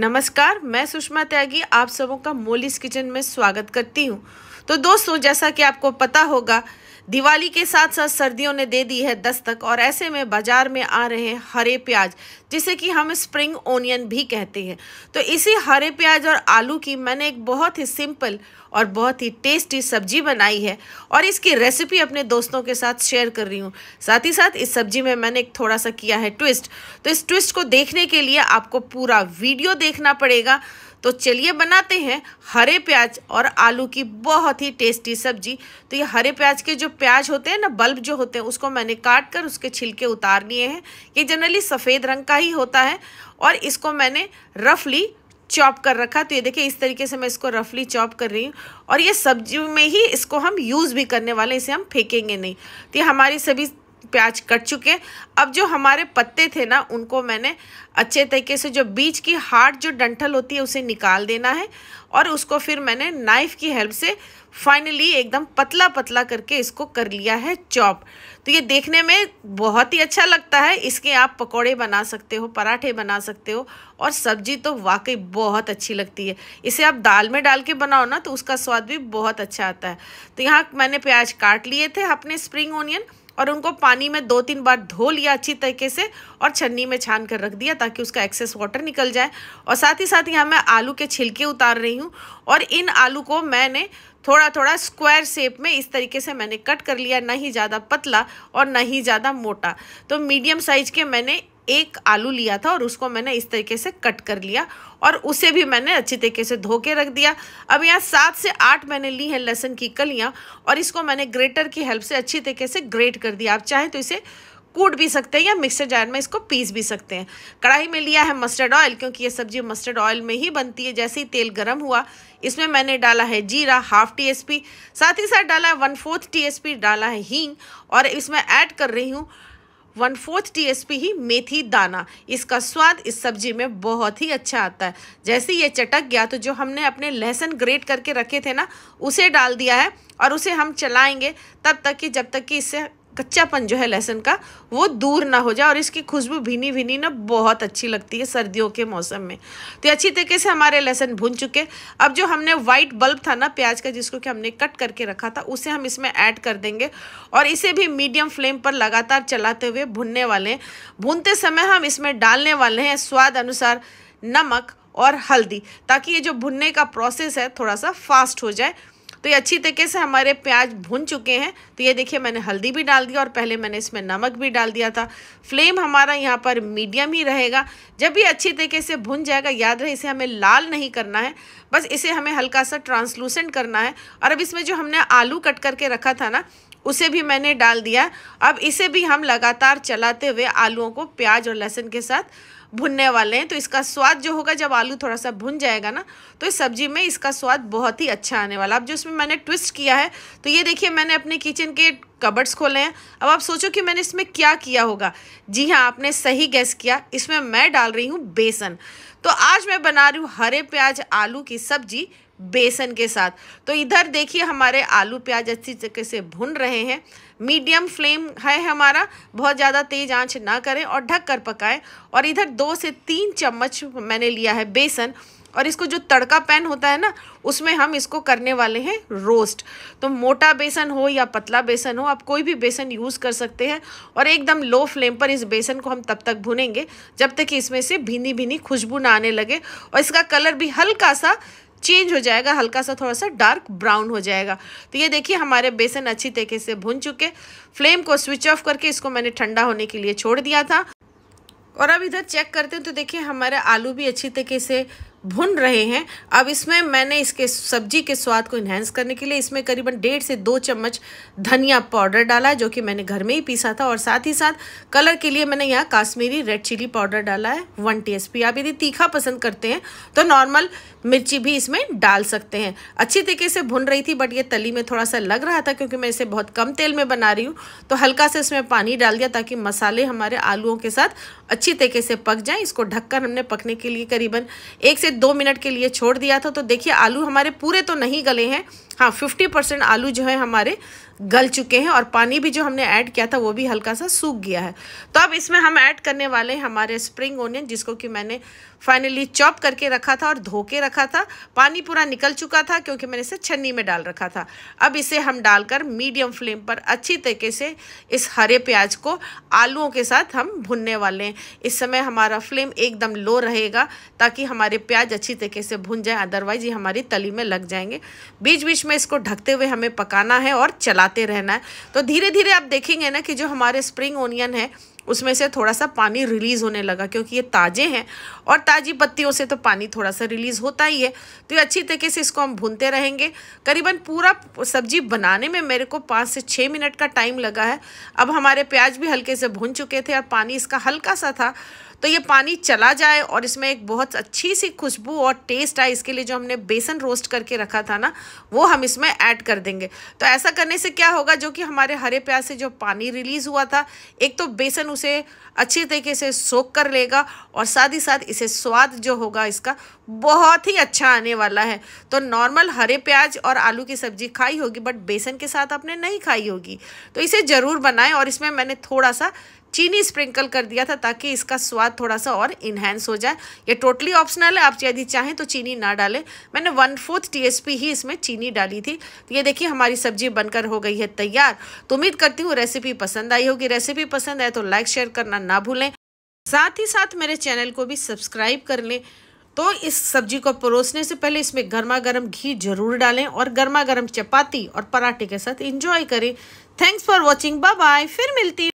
नमस्कार मैं सुषमा त्यागी आप सबों का मोलिस किचन में स्वागत करती हूँ तो दोस्तों जैसा कि आपको पता होगा दिवाली के साथ साथ सर्दियों ने दे दी है दस्तक और ऐसे में बाज़ार में आ रहे हैं हरे प्याज जिसे कि हम स्प्रिंग ओनियन भी कहते हैं तो इसी हरे प्याज और आलू की मैंने एक बहुत ही सिंपल और बहुत ही टेस्टी सब्जी बनाई है और इसकी रेसिपी अपने दोस्तों के साथ शेयर कर रही हूँ साथ ही साथ इस सब्जी में मैंने एक थोड़ा सा किया है ट्विस्ट तो इस ट्विस्ट को देखने के लिए आपको पूरा वीडियो देखना पड़ेगा तो चलिए बनाते हैं हरे प्याज और आलू की बहुत ही टेस्टी सब्जी तो ये हरे प्याज के जो प्याज होते हैं ना बल्ब जो होते हैं उसको मैंने काट कर उसके छिलके उतार लिए हैं ये जनरली सफ़ेद रंग का ही होता है और इसको मैंने रफली चॉप कर रखा तो ये देखिए इस तरीके से मैं इसको रफली चॉप कर रही हूँ और ये सब्जी में ही इसको हम यूज़ भी करने वाले इसे हम फेंकेंगे नहीं तो ये हमारी सभी प्याज कट चुके हैं अब जो हमारे पत्ते थे ना उनको मैंने अच्छे तरीके से जो बीज की हार्ड जो डंठल होती है उसे निकाल देना है और उसको फिर मैंने नाइफ़ की हेल्प से फाइनली एकदम पतला पतला करके इसको कर लिया है चॉप तो ये देखने में बहुत ही अच्छा लगता है इसके आप पकोड़े बना सकते हो पराठे बना सकते हो और सब्जी तो वाकई बहुत अच्छी लगती है इसे आप दाल में डाल के बनाओ ना तो उसका स्वाद भी बहुत अच्छा आता है तो यहाँ मैंने प्याज काट लिए थे अपने स्प्रिंग ओनियन और उनको पानी में दो तीन बार धो लिया अच्छी तरीके से और छन्नी में छान कर रख दिया ताकि उसका एक्सेस वाटर निकल जाए और साथ ही साथ यहाँ मैं आलू के छिलके उतार रही हूँ और इन आलू को मैंने थोड़ा थोड़ा स्क्वायर शेप में इस तरीके से मैंने कट कर लिया ना ही ज़्यादा पतला और ना ही ज़्यादा मोटा तो मीडियम साइज के मैंने एक आलू लिया था और उसको मैंने इस तरीके से कट कर लिया और उसे भी मैंने अच्छी तरीके से धो के रख दिया अब यहाँ सात से आठ मैंने ली है लहसुन की कलियाँ और इसको मैंने ग्रेटर की हेल्प से अच्छी तरीके से ग्रेट कर दिया आप चाहें तो इसे कूट भी सकते हैं या मिक्सर जार में इसको पीस भी सकते हैं कढ़ाई में लिया है मस्टर्ड ऑयल क्योंकि ये सब्जी मस्टर्ड ऑयल में ही बनती है जैसे ही तेल गर्म हुआ इसमें मैंने डाला है जीरा हाफ टी एस पी साथ ही साथ डाला है one fourth T S P डाला है हींग और इसमें ऐड कर रही हूँ वन फोर्थ टीएसपी ही मेथी दाना इसका स्वाद इस सब्जी में बहुत ही अच्छा आता है जैसे ये चटक गया तो जो हमने अपने लहसुन ग्रेट करके रखे थे ना उसे डाल दिया है और उसे हम चलाएंगे तब तक कि जब तक कि इससे कच्चापन जो है लहसुन का वो दूर ना हो जाए और इसकी खुशबू भीनी भीनी ना बहुत अच्छी लगती है सर्दियों के मौसम में तो अच्छी तरीके से हमारे लहसुन भुन चुके अब जो हमने वाइट बल्ब था ना प्याज का जिसको कि हमने कट करके रखा था उसे हम इसमें ऐड कर देंगे और इसे भी मीडियम फ्लेम पर लगातार चलाते हुए भुनने वाले हैं भुनते समय हम इसमें डालने वाले हैं स्वाद अनुसार नमक और हल्दी ताकि ये जो भुनने का प्रोसेस है थोड़ा सा फास्ट हो जाए तो ये अच्छी तरीके से हमारे प्याज भुन चुके हैं तो ये देखिए मैंने हल्दी भी डाल दिया और पहले मैंने इसमें नमक भी डाल दिया था फ्लेम हमारा यहाँ पर मीडियम ही रहेगा जब ये अच्छी तरीके से भुन जाएगा याद रहे इसे हमें लाल नहीं करना है बस इसे हमें हल्का सा ट्रांसलूसेंट करना है और अब इसमें जो हमने आलू कट करके रखा था ना उसे भी मैंने डाल दिया अब इसे भी हम लगातार चलाते हुए आलूओं को प्याज और लहसुन के साथ भुनने वाले हैं तो इसका स्वाद जो होगा जब आलू थोड़ा सा भुन जाएगा ना तो इस सब्जी में इसका स्वाद बहुत ही अच्छा आने वाला अब जो इसमें मैंने ट्विस्ट किया है तो ये देखिए मैंने अपने किचन के कबर्ड्स खोले हैं अब आप सोचो कि मैंने इसमें क्या किया होगा जी हाँ आपने सही गैस किया इसमें मैं डाल रही हूँ बेसन तो आज मैं बना रही हूँ हरे प्याज आलू की सब्जी बेसन के साथ तो इधर देखिए हमारे आलू प्याज अच्छी तरीके से भुन रहे हैं मीडियम फ्लेम है हमारा बहुत ज़्यादा तेज़ आंच ना करें और ढक कर पकाएं और इधर दो से तीन चम्मच मैंने लिया है बेसन और इसको जो तड़का पैन होता है ना उसमें हम इसको करने वाले हैं रोस्ट तो मोटा बेसन हो या पतला बेसन हो आप कोई भी बेसन यूज़ कर सकते हैं और एकदम लो फ्लेम पर इस बेसन को हम तब तक भुनेंगे जब तक कि इसमें से भीनी भीनी खुशबू ना आने लगे और इसका कलर भी हल्का सा चेंज हो जाएगा हल्का सा थोड़ा सा डार्क ब्राउन हो जाएगा तो ये देखिए हमारे बेसन अच्छी तरीके से भुन चुके फ्लेम को स्विच ऑफ करके इसको मैंने ठंडा होने के लिए छोड़ दिया था और अब इधर चेक करते हैं तो देखिए हमारे आलू भी अच्छी तरीके से भुन रहे हैं अब इसमें मैंने इसके सब्जी के स्वाद को इन्हेंस करने के लिए इसमें करीबन डेढ़ से दो चम्मच धनिया पाउडर डाला है जो कि मैंने घर में ही पीसा था और साथ ही साथ कलर के लिए मैंने यहाँ काश्मीरी रेड चिली पाउडर डाला है वन पी आप यदि तीखा पसंद करते हैं तो नॉर्मल मिर्ची भी इसमें डाल सकते हैं अच्छी तरीके से भुन रही थी बट ये तली में थोड़ा सा लग रहा था क्योंकि मैं इसे बहुत कम तेल में बना रही हूँ तो हल्का से इसमें पानी डाल दिया ताकि मसाले हमारे आलूओं के साथ अच्छी तरीके से पक जाएँ इसको ढककर हमने पकने के लिए करीबन एक से दो मिनट के लिए छोड़ दिया था तो देखिए आलू हमारे पूरे तो नहीं गले हैं हाँ फिफ्टी परसेंट आलू जो है हमारे गल चुके हैं और पानी भी जो हमने ऐड किया था वो भी हल्का सा सूख गया है तो अब इसमें हम ऐड करने वाले हैं हमारे स्प्रिंग ओनियन जिसको कि मैंने फाइनली चॉप करके रखा था और धो के रखा था पानी पूरा निकल चुका था क्योंकि मैंने इसे छन्नी में डाल रखा था अब इसे हम डालकर मीडियम फ्लेम पर अच्छी तरीके से इस हरे प्याज को आलूओं के साथ हम भुनने वाले हैं इस समय हमारा फ्लेम एकदम लो रहेगा ताकि हमारे प्याज अच्छी तरीके से भुन जाए अदरवाइज़ ये हमारी तली में लग जाएंगे बीच बीच में इसको ढकते हुए हमें पकाना है और चलाते रहना है तो धीरे धीरे आप देखेंगे ना कि जो हमारे स्प्रिंग ओनियन है उसमें से थोड़ा सा पानी रिलीज़ होने लगा क्योंकि ये ताज़े हैं और ताज़ी पत्तियों से तो पानी थोड़ा सा रिलीज़ होता ही है तो ये अच्छी तरीके से इसको हम भूनते रहेंगे करीबन पूरा सब्जी बनाने में मेरे को पाँच से छः मिनट का टाइम लगा है अब हमारे प्याज भी हल्के से भून चुके थे और पानी इसका हल्का सा था तो ये पानी चला जाए और इसमें एक बहुत अच्छी सी खुशबू और टेस्ट आए इसके लिए जो हमने बेसन रोस्ट करके रखा था ना वो हम इसमें ऐड कर देंगे तो ऐसा करने से क्या होगा जो कि हमारे हरे प्याज से जो पानी रिलीज़ हुआ था एक तो बेसन उसे अच्छी तरीके से सोख कर लेगा और साथ ही साथ इसे स्वाद जो होगा इसका बहुत ही अच्छा आने वाला है तो नॉर्मल हरे प्याज और आलू की सब्जी खाई होगी बट बेसन के साथ आपने नहीं खाई होगी तो इसे ज़रूर बनाएं और इसमें मैंने थोड़ा सा चीनी स्प्रिंकल कर दिया था ताकि इसका स्वाद थोड़ा सा और इन्हेंस हो जाए ये टोटली ऑप्शनल है आप यदि चाहें तो चीनी ना डालें मैंने वन फोर्थ टीएसपी ही इसमें चीनी डाली थी तो ये देखिए हमारी सब्जी बनकर हो गई है तैयार तो उम्मीद करती हूँ रेसिपी पसंद आई होगी रेसिपी पसंद आए तो लाइक शेयर करना ना भूलें साथ ही साथ मेरे चैनल को भी सब्सक्राइब कर लें तो इस सब्जी को परोसने से पहले इसमें गर्मा गर्म घी जरूर डालें और गर्मा गर्म चपाती और पराठे के साथ इंजॉय करें thanks for watching bye bye फिर मिलती